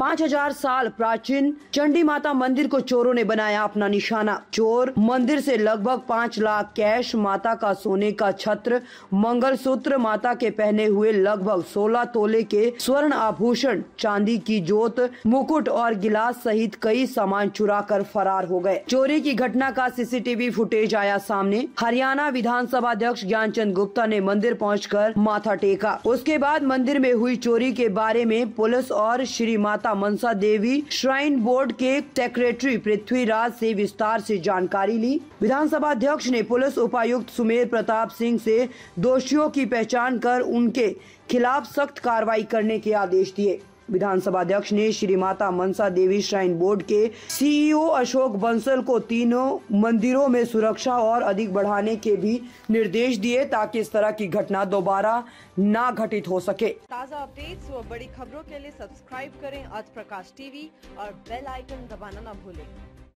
पाँच हजार साल प्राचीन चंडी माता मंदिर को चोरों ने बनाया अपना निशाना चोर मंदिर से लगभग पाँच लाख कैश माता का सोने का छत्र मंगल सूत्र माता के पहने हुए लगभग सोलह तोले के स्वर्ण आभूषण चांदी की जोत मुकुट और गिलास सहित कई सामान चुरा कर फरार हो गए चोरी की घटना का सीसीटीवी फुटेज आया सामने हरियाणा विधानसभा अध्यक्ष ज्ञानचंद गुप्ता ने मंदिर पहुंचकर माथा टेका उसके बाद मंदिर में हुई चोरी के बारे में पुलिस और श्री माता माता मनसा देवी श्राइन बोर्ड के सेक्रेटरी पृथ्वीराज से विस्तार से जानकारी ली विधानसभा अध्यक्ष ने पुलिस उपायुक्त सुमेर प्रताप सिंह से दोषियों की पहचान कर उनके खिलाफ सख्त कार्रवाई करने के आदेश दिए विधानसभा अध्यक्ष ने श्री माता मनसा देवी श्राइन बोर्ड के सीईओ अशोक बंसल को तीनों मंदिरों में सुरक्षा और अधिक बढ़ाने के भी निर्देश दिए ताकि इस तरह की घटना दोबारा ना घटित हो सके ताज़ा अपडेट्स और बड़ी खबरों के लिए सब्सक्राइब करें आज प्रकाश टीवी और बेल आइकन दबाना न भूलें